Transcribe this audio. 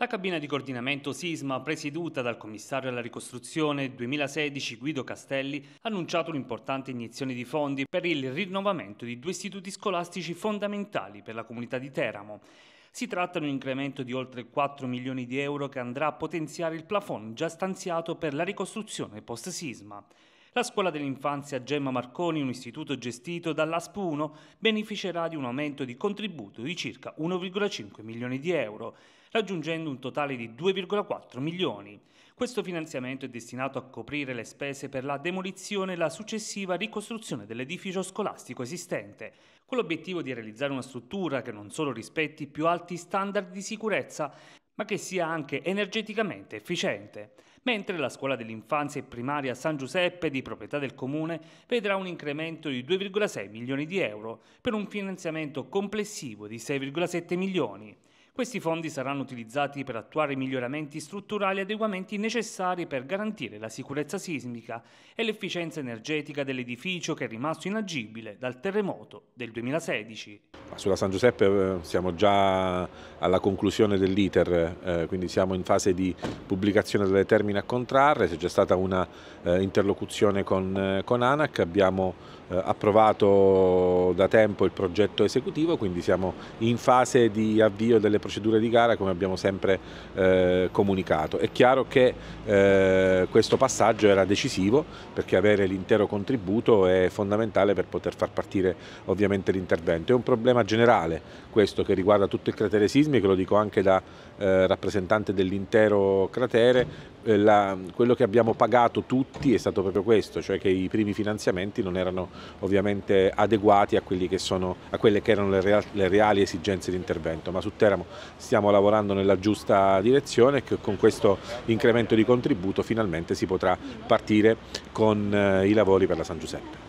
La cabina di coordinamento sisma, presieduta dal commissario alla ricostruzione 2016 Guido Castelli, ha annunciato un'importante iniezione di fondi per il rinnovamento di due istituti scolastici fondamentali per la comunità di Teramo. Si tratta di un incremento di oltre 4 milioni di euro che andrà a potenziare il plafond già stanziato per la ricostruzione post-sisma. La scuola dell'infanzia Gemma Marconi, un istituto gestito dall'ASP 1, beneficerà di un aumento di contributo di circa 1,5 milioni di euro, raggiungendo un totale di 2,4 milioni. Questo finanziamento è destinato a coprire le spese per la demolizione e la successiva ricostruzione dell'edificio scolastico esistente, con l'obiettivo di realizzare una struttura che non solo rispetti i più alti standard di sicurezza, ma che sia anche energeticamente efficiente, mentre la scuola dell'infanzia e primaria San Giuseppe, di proprietà del comune, vedrà un incremento di 2,6 milioni di euro per un finanziamento complessivo di 6,7 milioni. Questi fondi saranno utilizzati per attuare miglioramenti strutturali e adeguamenti necessari per garantire la sicurezza sismica e l'efficienza energetica dell'edificio che è rimasto inagibile dal terremoto del 2016. Sulla San Giuseppe eh, siamo già alla conclusione dell'iter, eh, quindi siamo in fase di pubblicazione delle termine a contrarre, c'è già stata una eh, interlocuzione con, con, ANAC, abbiamo approvato da tempo il progetto esecutivo, quindi siamo in fase di avvio delle procedure di gara come abbiamo sempre comunicato. È chiaro che questo passaggio era decisivo perché avere l'intero contributo è fondamentale per poter far partire ovviamente l'intervento. È un problema problema generale questo che riguarda tutto il cratere sismico, lo dico anche da eh, rappresentante dell'intero cratere, eh, la, quello che abbiamo pagato tutti è stato proprio questo, cioè che i primi finanziamenti non erano ovviamente adeguati a, che sono, a quelle che erano le, real, le reali esigenze di intervento, ma su Teramo stiamo lavorando nella giusta direzione e che con questo incremento di contributo finalmente si potrà partire con eh, i lavori per la San Giuseppe.